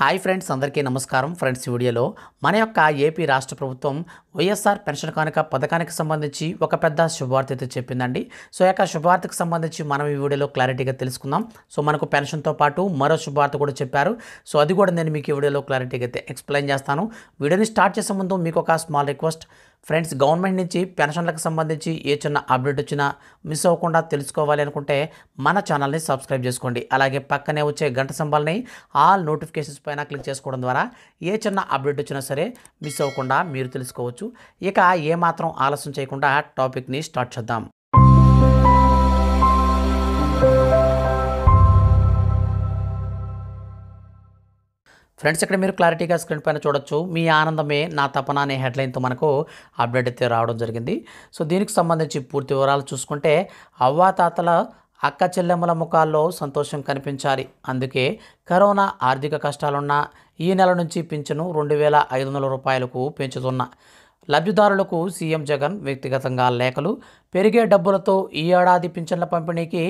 hi friends అందరికీ నమస్కారం friends వీడియోలో మన యొక్క ఏపీ రాష్ట్ర ప్రభుత్వం వైఎస్ఆర్ పెన్షన్ కానుక పథకానికి సంబంధించి ఒక పెద్ద శుభవార్త అయితే చెప్పిందండి సో యొక్క శుభవార్తకు సంబంధించి మనం ఈ వీడియోలో క్లారిటీగా తెలుసుకుందాం సో మనకు పెన్షన్తో పాటు మరో శుభవార్త కూడా చెప్పారు సో అది కూడా నేను మీకు ఈ వీడియోలో క్లారిటీగా అయితే ఎక్స్ప్లెయిన్ చేస్తాను వీడియోని స్టార్ట్ చేసే ముందు మీకు ఒక స్మాల్ రిక్వెస్ట్ ఫ్రెండ్స్ గవర్నమెంట్ నుంచి పెన్షన్లకు సంబంధించి ఏ చిన్న అప్డేట్ వచ్చినా మిస్ అవ్వకుండా తెలుసుకోవాలి అనుకుంటే మన ఛానల్ని సబ్స్క్రైబ్ చేసుకోండి అలాగే పక్కనే వచ్చే గంట సంబాల్ని ఆల్ నోటిఫికేషన్స్ పైన క్లిక్ చేసుకోవడం ద్వారా ఏ చిన్న అప్డేట్ వచ్చినా సరే మిస్ అవ్వకుండా మీరు తెలుసుకోవచ్చు ఇక ఏమాత్రం ఆలస్యం చేయకుండా టాపిక్ని స్టార్ట్ చేద్దాం ఫ్రెండ్స్ ఇక్కడ మీరు క్లారిటీగా స్క్రీన్ పైన చూడొచ్చు మీ ఆనందమే నా తపన అనే హెడ్లైన్తో మనకు అప్డేట్ అయితే రావడం జరిగింది సో దీనికి సంబంధించి పూర్తి వివరాలు చూసుకుంటే అవ్వాతాతల అక్క చెల్లెమ్మల ముఖాల్లో సంతోషం కనిపించాలి అందుకే కరోనా ఆర్థిక కష్టాలున్న ఈ నెల నుంచి పింఛను రెండు వేల ఐదు వందల రూపాయలకు పెంచుతున్నా లబ్ధిదారులకు సీఎం జగన్ వ్యక్తిగతంగా లేఖలు పెరిగే డబ్బులతో ఈ ఏడాది పింఛన్ల పంపిణీకి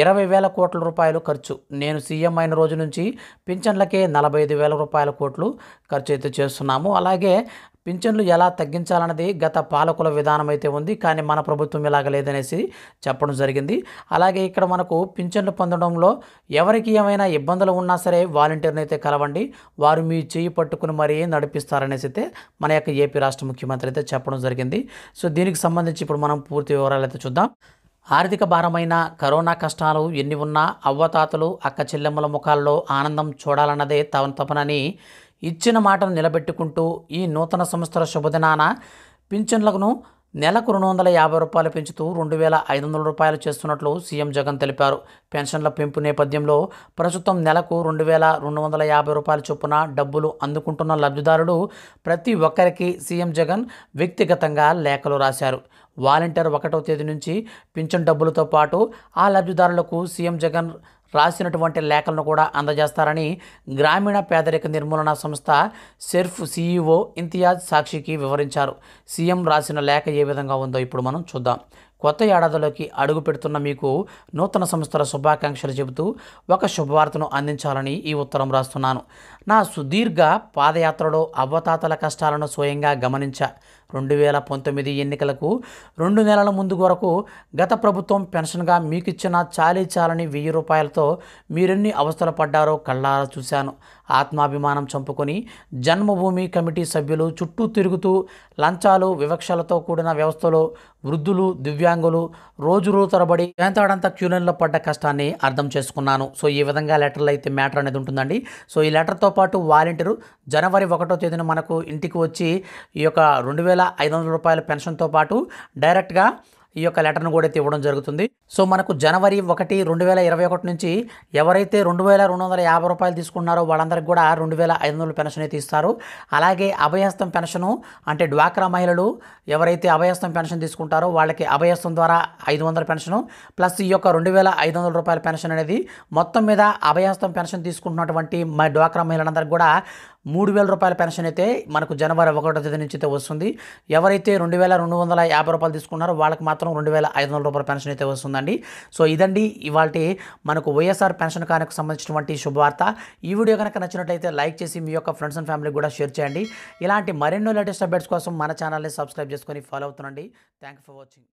ఇరవై వేల కోట్ల రూపాయలు ఖర్చు నేను సీఎం అయిన రోజు నుంచి పింఛన్లకే నలభై ఐదు వేల రూపాయల కోట్లు ఖర్చు అయితే చేస్తున్నాము అలాగే పింఛన్లు ఎలా తగ్గించాలన్నది గత పాలకుల విధానం అయితే ఉంది కానీ మన ప్రభుత్వం ఇలాగ లేదనేసి చెప్పడం జరిగింది అలాగే ఇక్కడ మనకు పింఛన్లు పొందడంలో ఎవరికి ఏమైనా ఇబ్బందులు ఉన్నా సరే వాలంటీర్ని అయితే కలవండి వారు మీ చేయి పట్టుకుని మరీ నడిపిస్తారనేసి అయితే మన యొక్క ఏపీ రాష్ట్ర ముఖ్యమంత్రి అయితే చెప్పడం జరిగింది సో దీనికి సంబంధించి ఇప్పుడు మనం పూర్తి వివరాలు అయితే చూద్దాం ఆర్థిక భారమైన కరోనా కష్టాలు ఎన్ని ఉన్నా అవ్వతాతలు అక్క చెల్లెమ్మల ముఖాల్లో ఆనందం చూడాలన్నదే తమ తపనని ఇచ్చిన మాటను నిలబెట్టుకుంటూ ఈ నూతన సంస్థల శుభదినాన పింఛన్లను నెలకు రెండు వందల యాభై రూపాయలు పెంచుతూ రెండు వేల ఐదు వందల రూపాయలు చేస్తున్నట్లు సీఎం జగన్ తెలిపారు పెన్షన్ల పెంపు నేపథ్యంలో ప్రస్తుతం నెలకు రెండు వేల రెండు వందల యాభై రూపాయల చొప్పున డబ్బులు అందుకుంటున్న లబ్ధిదారుడు ప్రతి ఒక్కరికి సీఎం జగన్ వ్యక్తిగతంగా లేఖలు రాశారు వాలంటీర్ ఒకటో తేదీ నుంచి పింఛన్ డబ్బులతో పాటు ఆ లబ్ధిదారులకు సీఎం జగన్ రాసినటువంటి లేఖలను కూడా అందజేస్తారని గ్రామీణ పేదరిక నిర్మూలన సంస్థ సెర్ఫ్ సీఈఓ ఇంతియాజ్ సాక్షికి వివరించారు సీఎం రాసిన లేఖ ఏ విధంగా ఉందో ఇప్పుడు మనం చూద్దాం కొత్త ఏడాదిలోకి అడుగు పెడుతున్న మీకు నూతన సంస్థల శుభాకాంక్షలు చెబుతూ ఒక శుభవార్తను అందించాలని ఈ ఉత్తరం రాస్తున్నాను నా సుదీర్ఘ పాదయాత్రలో అవ్వతాతల కష్టాలను స్వయంగా గమనించా రెండు వేల పంతొమ్మిది ఎన్నికలకు రెండు నెలల ముందు వరకు గత ప్రభుత్వం పెన్షన్గా మీకు ఇచ్చిన చాలీ చాలని వెయ్యి రూపాయలతో మీరెన్ని అవస్థలు పడ్డారో కళ్ళారా చూశాను ఆత్మాభిమానం చంపుకొని జన్మభూమి కమిటీ సభ్యులు చుట్టూ తిరుగుతూ లంచాలు వివక్షలతో కూడిన వ్యవస్థలో వృద్ధులు దివ్యాంగులు రోజు తరబడి వేంతాడంతా క్యూలైన్లో పడ్డ కష్టాన్ని అర్థం చేసుకున్నాను సో ఈ విధంగా లెటర్లు అయితే మ్యాటర్ అనేది ఉంటుందండి సో ఈ లెటర్తో పాటు వాలంటీరు జనవరి ఒకటో తేదీన మనకు ఇంటికి వచ్చి ఈ యొక్క రెండు వేల ఐదు వందల రూపాయల పెన్షన్తో పాటు డైరెక్ట్గా ఈ యొక్క లెటర్ను కూడా అయితే ఇవ్వడం జరుగుతుంది సో మనకు జనవరి ఒకటి రెండు వేల ఇరవై ఒకటి నుంచి ఎవరైతే రెండు వేల రెండు వందల యాభై రూపాయలు తీసుకున్నారో వాళ్ళందరికీ కూడా రెండు వేల ఐదు వందలు పెన్షన్ అయితే ఇస్తారు అలాగే అభయస్థం పెన్షను అంటే డ్వాక్రా మహిళలు ఎవరైతే అభయస్థం పెన్షన్ తీసుకుంటారో వాళ్ళకి అభయస్థం ద్వారా ఐదు వందల పెన్షను ప్లస్ ఈ యొక్క రెండు వేల ఐదు వందల రూపాయల పెన్షన్ అనేది మొత్తం మీద అభయస్థం పెన్షన్ తీసుకుంటున్నటువంటి మా డ్వాక్రా మహిళలందరికీ కూడా మూడు వేల రూపాయల పెన్షన్ అయితే మనకు జనవరి ఒకటో తేదీ నుంచి అయితే వస్తుంది ఎవరైతే రెండు వేల రెండు వందల యాభై రూపాయలు తీసుకున్నారో వాళ్ళకి మాత్రం రెండు వేల ఐదు వందల రూపాయల పెన్షన్ అయితే వస్తుంది అండి సో ఇదండి ఇవాళ మనకు వైఎస్ఆర్ పెన్షన్ కార్డుకు సంబంధించినటువంటి శుభవార్త ఈ వీడియో కనుక నచ్చినట్లయితే లైక్ చేసి మీ యొక్క ఫ్రెండ్స్ అండ్ ఫ్యామిలీ కూడా షేర్ చేయండి ఇలాంటి మరెన్నో లేటెస్ట్ అప్డేట్స్ కోసం మన ఛానల్ని సబ్స్క్రైబ్ చేసుకొని ఫాలో అవుతుండండి థ్యాంక్ ఫర్ వాచింగ్